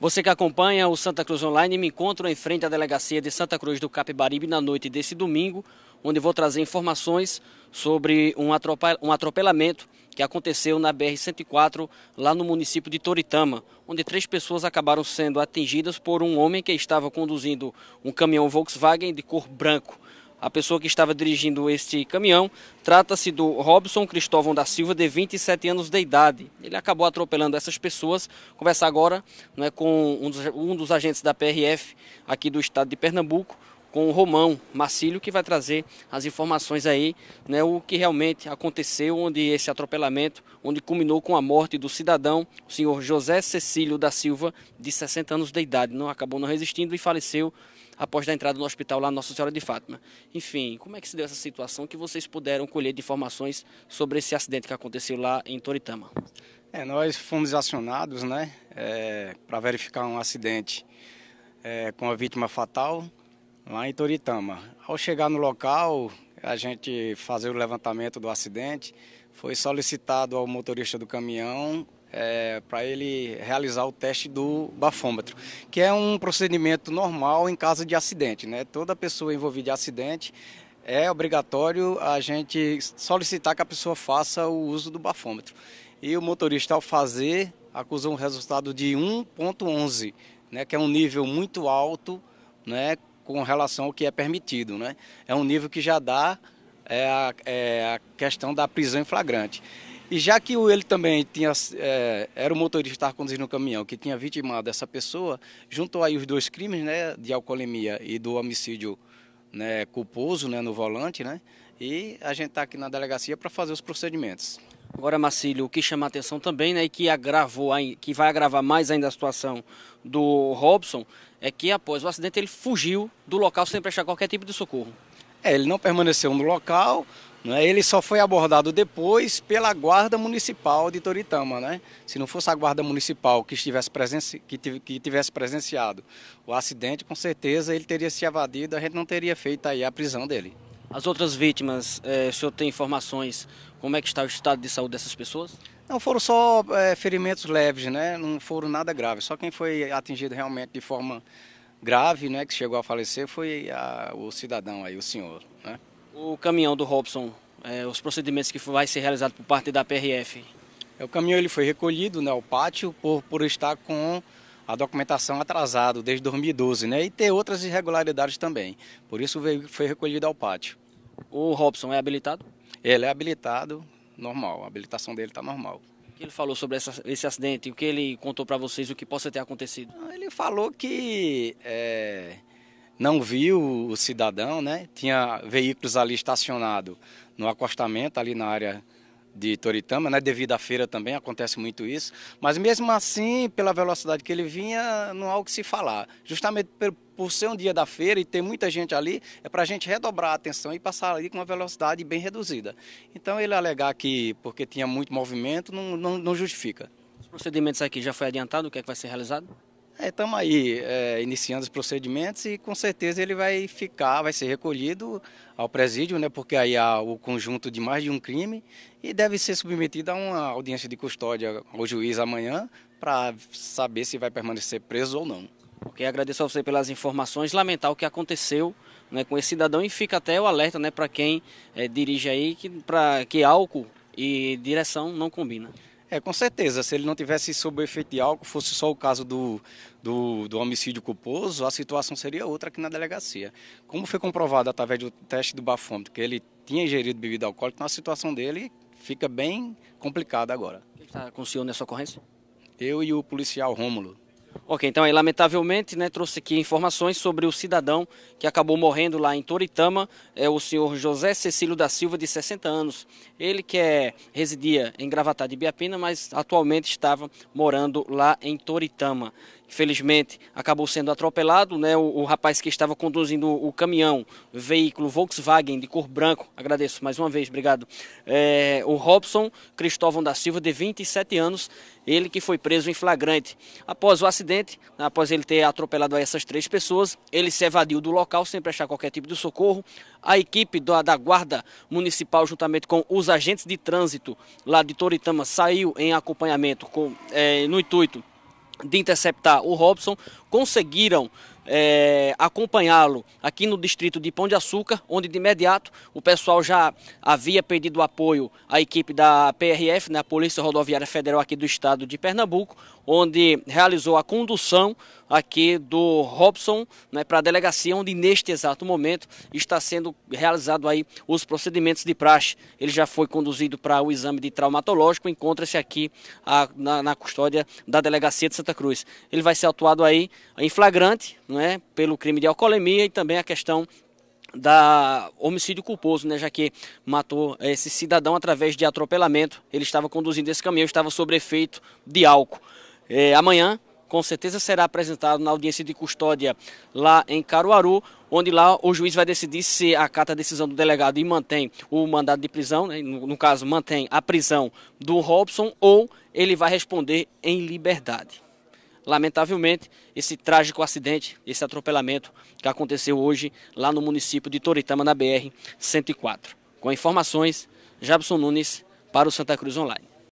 Você que acompanha o Santa Cruz Online, me encontro em frente à delegacia de Santa Cruz do Capibaribe na noite desse domingo, onde vou trazer informações sobre um, um atropelamento que aconteceu na BR-104, lá no município de Toritama, onde três pessoas acabaram sendo atingidas por um homem que estava conduzindo um caminhão Volkswagen de cor branco. A pessoa que estava dirigindo este caminhão trata-se do Robson Cristóvão da Silva, de 27 anos de idade. Ele acabou atropelando essas pessoas. Conversar agora né, com um dos, um dos agentes da PRF aqui do estado de Pernambuco, com o Romão macílio que vai trazer as informações aí, né, o que realmente aconteceu, onde esse atropelamento, onde culminou com a morte do cidadão, o senhor José Cecílio da Silva, de 60 anos de idade, não acabou não resistindo e faleceu após da entrada no hospital lá Nossa Senhora de Fátima. Enfim, como é que se deu essa situação que vocês puderam colher de informações sobre esse acidente que aconteceu lá em Toritama? É, nós fomos acionados, né, é, para verificar um acidente é, com a vítima fatal, lá em Toritama. Ao chegar no local, a gente fazer o levantamento do acidente, foi solicitado ao motorista do caminhão é, para ele realizar o teste do bafômetro, que é um procedimento normal em caso de acidente. Né? Toda pessoa envolvida em acidente é obrigatório a gente solicitar que a pessoa faça o uso do bafômetro. E o motorista, ao fazer, acusou um resultado de 1,11, né, que é um nível muito alto né, com relação ao que é permitido. Né? É um nível que já dá é, a, é, a questão da prisão em flagrante. E já que ele também tinha, é, era o motorista que estava conduzindo o caminhão, que tinha vitimado essa pessoa, juntou aí os dois crimes né, de alcoolemia e do homicídio né, culposo né, no volante, né, e a gente está aqui na delegacia para fazer os procedimentos. Agora, Marcílio, o que chama a atenção também, né, e que agravou, que vai agravar mais ainda a situação do Robson, é que após o acidente ele fugiu do local sem prestar qualquer tipo de socorro. É, ele não permaneceu no local, né? ele só foi abordado depois pela Guarda Municipal de Toritama. Né? Se não fosse a Guarda Municipal que, estivesse presenci... que tivesse presenciado o acidente, com certeza ele teria se evadido, a gente não teria feito aí a prisão dele. As outras vítimas, é, o senhor tem informações como é que está o estado de saúde dessas pessoas? Não foram só é, ferimentos leves, né? Não foram nada graves. Só quem foi atingido realmente de forma grave, né, que chegou a falecer, foi a, o cidadão aí, o senhor. Né? O caminhão do Robson, é, os procedimentos que vai ser realizado por parte da PRF. É, o caminhão ele foi recolhido né, ao pátio por, por estar com a documentação atrasada desde 2012, né? E ter outras irregularidades também. Por isso veio, foi recolhido ao pátio. O Robson é habilitado? Ele é habilitado, normal, a habilitação dele está normal. O que ele falou sobre essa, esse acidente? O que ele contou para vocês? O que possa ter acontecido? Ah, ele falou que é, não viu o cidadão, né? Tinha veículos ali estacionados no acostamento, ali na área de Toritama, né? devido à feira também acontece muito isso, mas mesmo assim, pela velocidade que ele vinha, não há o que se falar. Justamente por ser um dia da feira e ter muita gente ali, é para a gente redobrar a atenção e passar ali com uma velocidade bem reduzida. Então ele alegar que porque tinha muito movimento não, não, não justifica. Os procedimentos aqui já foi adiantado, o que é que vai ser realizado? Estamos é, aí é, iniciando os procedimentos e com certeza ele vai ficar, vai ser recolhido ao presídio, né, porque aí há o conjunto de mais de um crime e deve ser submetido a uma audiência de custódia ao juiz amanhã para saber se vai permanecer preso ou não. Ok, agradeço a você pelas informações, lamentar o que aconteceu né, com esse cidadão e fica até o alerta né, para quem é, dirige aí que, pra, que álcool e direção não combinam. É, com certeza. Se ele não tivesse sob efeito de álcool, fosse só o caso do, do, do, homicídio culposo, a situação seria outra aqui na delegacia. Como foi comprovado através do teste do bafômetro que ele tinha ingerido bebida alcoólica, na então situação dele fica bem complicada agora. Quem está com o senhor nessa ocorrência? Eu e o policial Rômulo. Ok, então aí, lamentavelmente, né, trouxe aqui informações sobre o cidadão que acabou morrendo lá em Toritama, é o senhor José Cecílio da Silva, de 60 anos. Ele que é, residia em Gravatá de Biapina, mas atualmente estava morando lá em Toritama. Infelizmente, acabou sendo atropelado, né, o, o rapaz que estava conduzindo o caminhão, veículo Volkswagen de cor branco, agradeço mais uma vez, obrigado, é, o Robson Cristóvão da Silva, de 27 anos, ele que foi preso em flagrante. Após o acidente, após ele ter atropelado essas três pessoas, ele se evadiu do local sem prestar qualquer tipo de socorro. A equipe da, da Guarda Municipal, juntamente com os agentes de trânsito lá de Toritama, saiu em acompanhamento com, é, no intuito de interceptar o Robson conseguiram é, acompanhá-lo aqui no distrito de Pão de Açúcar, onde de imediato o pessoal já havia pedido apoio à equipe da PRF, né, a Polícia Rodoviária Federal aqui do estado de Pernambuco, onde realizou a condução aqui do Robson né, para a delegacia, onde neste exato momento está sendo realizado aí os procedimentos de praxe. Ele já foi conduzido para o exame de traumatológico, encontra-se aqui a, na, na custódia da delegacia de Santa Cruz. Ele vai ser atuado aí em flagrante, né, pelo crime de alcoolemia e também a questão da homicídio culposo, né, já que matou esse cidadão através de atropelamento. Ele estava conduzindo esse caminhão, estava sob efeito de álcool. É, amanhã, com certeza, será apresentado na audiência de custódia lá em Caruaru, onde lá o juiz vai decidir se acata a decisão do delegado e mantém o mandado de prisão, né, no, no caso, mantém a prisão do Robson ou ele vai responder em liberdade. Lamentavelmente, esse trágico acidente, esse atropelamento que aconteceu hoje lá no município de Toritama, na BR-104. Com informações, Jabson Nunes para o Santa Cruz Online.